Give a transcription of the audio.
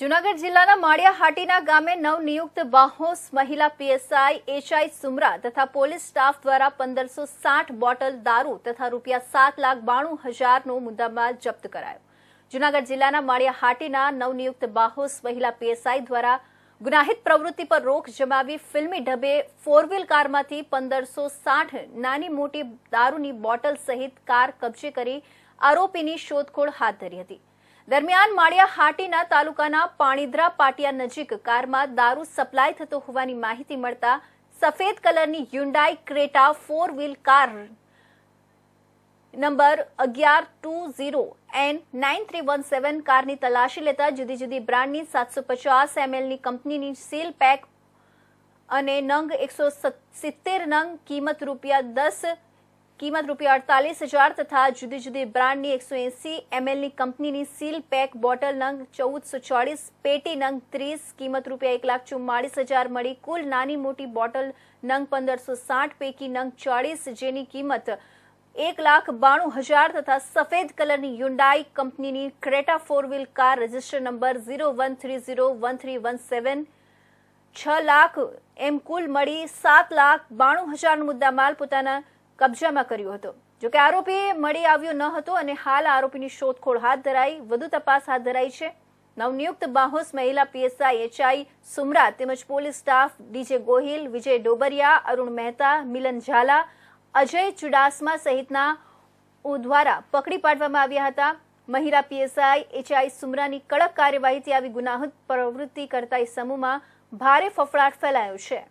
જુનાગઢ જિલ્લાના માળિયા હાટીના ગામે નવનિયુક્ત બાહોસ મહિલા પીએસઆઈ એચઆઈ સુમરા તથા પોલીસ સ્ટાફ દ્વારા પંદરસો સાઠ બોટલ દારૂ તથા રૂપિયા સાત લાખ બાણું હજારનો મુદ્દામાલ જપ્ત કરાયો જુનાગઢ જિલ્લાના માળિયા હાટીના નવનિયુક્ત બાહોસ મહિલા પીએસઆઈ દ્વારા ગુનાહિત પ્રવૃત્તિ પર રોક જમાવી ફિલ્મી ઢબે ફોર કારમાંથી પંદરસો સાઠ નાની મોટી દારૂની બોટલ સહિત કાર કબજે કરી આરોપીની શોધખોળ હાથ ધરી હતી દરમિયાન માળિયા હાટીના તાલુકાના પાણીદ્રા પાટિયા નજીક કારમાં દારૂ સપ્લાય થતો હોવાની માહિતી મળતા સફેદ કલરની Hyundai Creta four wheel car number અગિયાર two zero N nine three one seven કારની તલાશી લેતા જુદી જુદી બ્રાન્ડની સાતસો પચાસ એમએલની કંપનીની સીલ પેક અને નંગ એકસો સિત્તેર નંગ કિંમત રૂપિયા દસ કિંમત રૂપિયા અડતાલીસ હજાર તથા જુદી જુદી બ્રાન્ડની એકસો એંસી એમએલની કંપનીની સીલ પેક બોટલ નંગ ચૌદસો ચોળીસ પેટી નંગ ત્રીસ કિંમત રૂપિયા એક લાખ ચુમ્માળીસ હજાર મળી કુલ નાની મોટી બોટલ નંગ પંદરસો સાઠ પૈકી નંગ ચોળીસ જેની કિંમત એક લાખ બાણું હજાર તથા સફેદ કલરની યુન્ડાઈ કંપનીની Creta four wheel car register number zero one three zero one three one seven છ લાખ એમ કુલ મળી સાત લાખ બાણું હજારનો મુદ્દામાલ પોતાના કબજામાં કર્યો હતો જોકે આરોપી મળી આવ્યો ન હતો અને હાલ આરોપીની શોધખોળ હાથ ધરાઈ વધુ તપાસ હાથ ધરાઈ છે નવનિયુક્ત બાહોસ મહિલા પીએસઆઈ એચઆઈ સુમરા તેમજ police staff DJ Gohil Vijay Dobariya Arun Mehta Milan Jhala Ajay Chudasama સહિતના દ્વારા પકડી પાડવામાં આવ્યા હતા મહિલા પીએસઆઈ એચઆઈ સુમરાની કડક કાર્યવાહીથી આવી ગુનાહિત પ્રવૃત્તિ કરતા એ સમૂહમાં ભારે ફફડાટ ફેલાયો છે